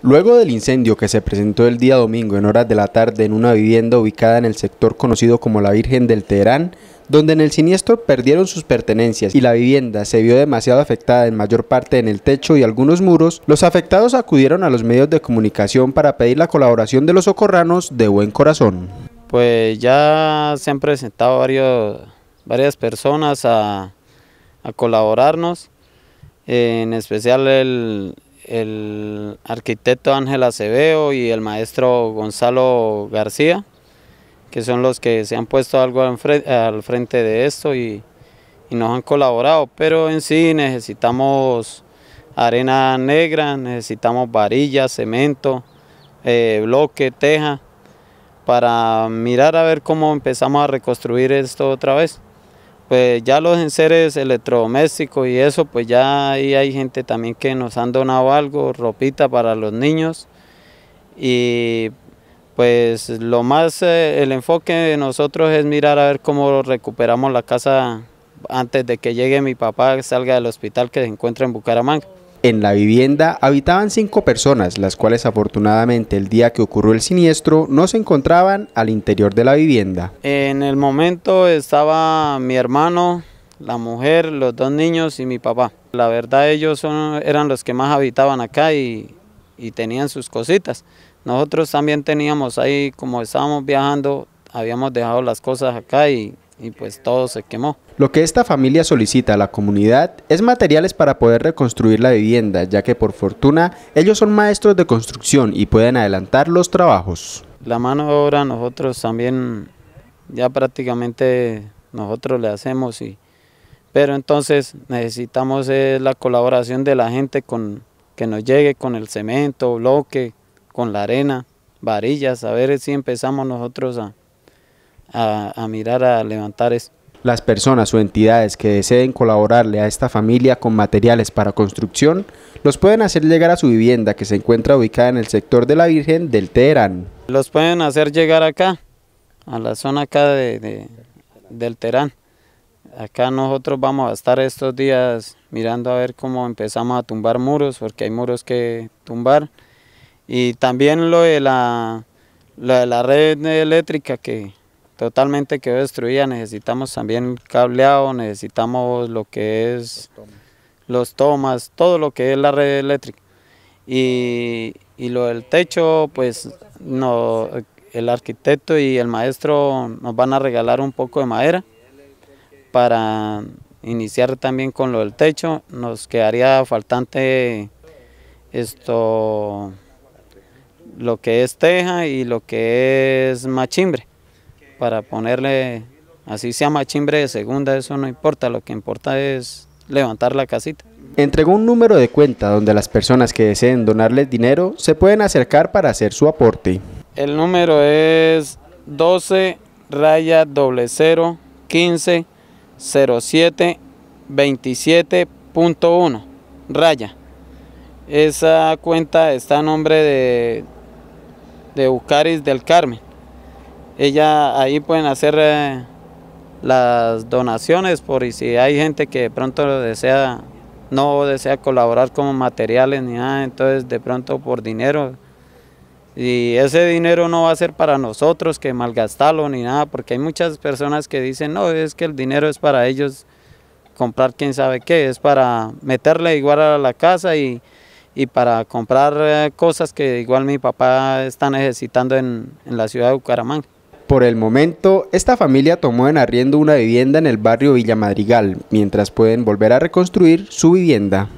Luego del incendio que se presentó el día domingo en horas de la tarde en una vivienda ubicada en el sector conocido como la Virgen del Teherán, donde en el siniestro perdieron sus pertenencias y la vivienda se vio demasiado afectada en mayor parte en el techo y algunos muros, los afectados acudieron a los medios de comunicación para pedir la colaboración de los socorranos de buen corazón. Pues ya se han presentado varios, varias personas a colaborarnos, en especial el, el arquitecto Ángel Aceveo y el maestro Gonzalo García, que son los que se han puesto algo al frente de esto y, nos han colaborado, pero en sí necesitamos arena negra, necesitamos varilla, cemento, eh, bloque, teja, para mirar a ver cómo empezamos a reconstruir esto otra vez. Pues ya los enseres electrodomésticos y eso, pues ya ahí hay gente también que nos han donado algo, ropita para los niños. Y pues lo más, eh, el enfoque de nosotros es mirar a ver cómo recuperamos la casa antes de que llegue mi papá, salga del hospital que se encuentra en Bucaramanga. En la vivienda habitaban cinco personas, las cuales afortunadamente el día que ocurrió el siniestro no se encontraban al interior de la vivienda. En el momento estaba mi hermano, la mujer, los dos niños y mi papá. La verdad ellos son, eran los que más habitaban acá y tenían sus cositas. Nosotros también teníamos ahí, como estábamos viajando, habíamos dejado las cosas acá y y pues todo se quemó. Lo que esta familia solicita a la comunidad es materiales para poder reconstruir la vivienda, ya que por fortuna ellos son maestros de construcción y pueden adelantar los trabajos. La mano de obra nosotros también ya prácticamente nosotros le hacemos y pero entonces necesitamos la colaboración de la gente con que nos llegue con el cemento, bloque, con la arena, varillas, a ver si empezamos nosotros a, a, mirar, a levantar eso. Las personas o entidades que deseen colaborarle a esta familia con materiales para construcción los pueden hacer llegar a su vivienda que se encuentra ubicada en el sector de la Virgen del Teherán. Los pueden hacer llegar acá, a la zona acá de, del Teherán. Acá nosotros vamos a estar estos días mirando a ver cómo empezamos a tumbar muros, porque hay muros que tumbar. Y también lo de la, lo de la red eléctrica que, totalmente quedó destruida. Necesitamos también cableado, necesitamos lo que es los, tomas, todo lo que es la red eléctrica. Y, y lo del techo, pues no, el arquitecto y el maestro nos van a regalar un poco de madera para iniciar también con lo del techo. Nos quedaría faltante esto lo que es teja y lo que es machimbre para ponerle, así se llama chimbre de segunda, eso no importa, lo que importa es levantar la casita. Entregó un número de cuenta donde las personas que deseen donarles dinero se pueden acercar para hacer su aporte. El número es 12 raya doble 15 07 27.1 raya. Esa cuenta está a nombre de, de Bucaris del Carmen. Ella ahí pueden hacer eh, las donaciones por si hay gente que de pronto desea no desea colaborar con materiales ni nada, entonces de pronto por dinero. Y ese dinero no va a ser para nosotros que malgastarlo ni nada, porque hay muchas personas que dicen, no, es que el dinero es para ellos comprar quién sabe qué, es para meterle igual a la casa y, para comprar eh, cosas que igual mi papá está necesitando en, en la ciudad de Bucaramanga. Por el momento, esta familia tomó en arriendo una vivienda en el barrio Villa Madrigal, mientras pueden volver a reconstruir su vivienda.